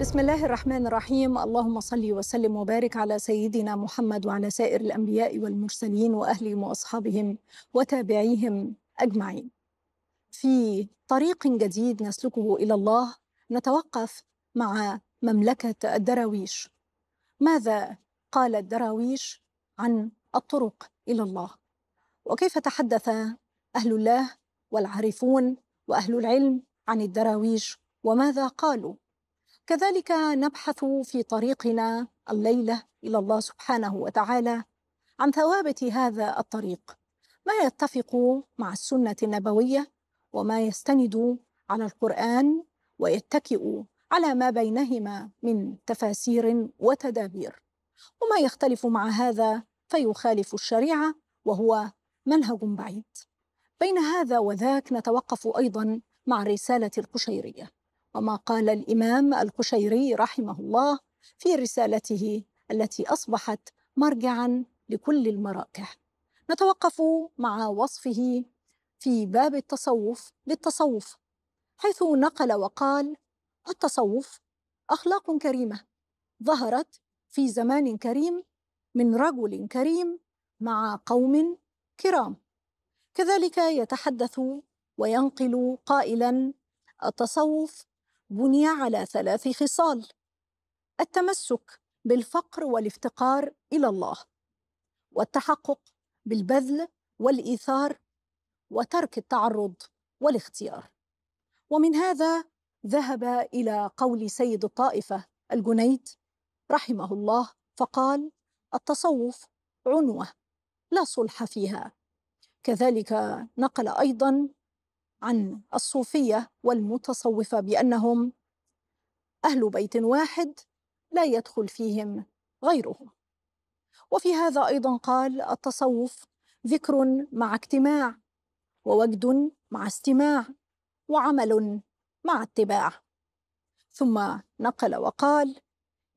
بسم الله الرحمن الرحيم اللهم صل وسلم وبارك على سيدنا محمد وعلى سائر الانبياء والمرسلين واهلهم واصحابهم وتابعيهم اجمعين في طريق جديد نسلكه الى الله نتوقف مع مملكه الدراويش ماذا قال الدراويش عن الطرق الى الله وكيف تحدث اهل الله والعارفون واهل العلم عن الدراويش وماذا قالوا كذلك نبحث في طريقنا الليله الى الله سبحانه وتعالى عن ثوابت هذا الطريق ما يتفق مع السنه النبويه وما يستند على القران ويتكئ على ما بينهما من تفاسير وتدابير وما يختلف مع هذا فيخالف الشريعه وهو منهج بعيد بين هذا وذاك نتوقف ايضا مع الرساله القشيريه وما قال الإمام القشيري رحمه الله في رسالته التي أصبحت مرجعا لكل المراجع نتوقف مع وصفه في باب التصوف للتصوف حيث نقل وقال التصوف اخلاق كريمه ظهرت في زمان كريم من رجل كريم مع قوم كرام كذلك يتحدث وينقل قائلا التصوف بني على ثلاث خصال التمسك بالفقر والافتقار الى الله والتحقق بالبذل والايثار وترك التعرض والاختيار ومن هذا ذهب الى قول سيد الطائفه الجنيد رحمه الله فقال التصوف عنوه لا صلح فيها كذلك نقل ايضا عن الصوفية والمتصوفة بأنهم أهل بيت واحد لا يدخل فيهم غيرهم وفي هذا أيضا قال التصوف ذكر مع اجتماع ووجد مع استماع وعمل مع اتباع ثم نقل وقال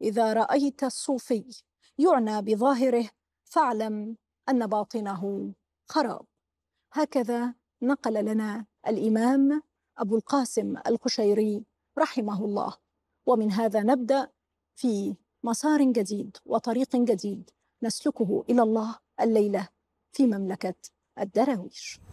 إذا رأيت الصوفي يعنى بظاهره فاعلم أن باطنه خراب هكذا نقل لنا الإمام أبو القاسم القشيري رحمه الله ومن هذا نبدأ في مسار جديد وطريق جديد نسلكه إلى الله الليلة في مملكة الدراويش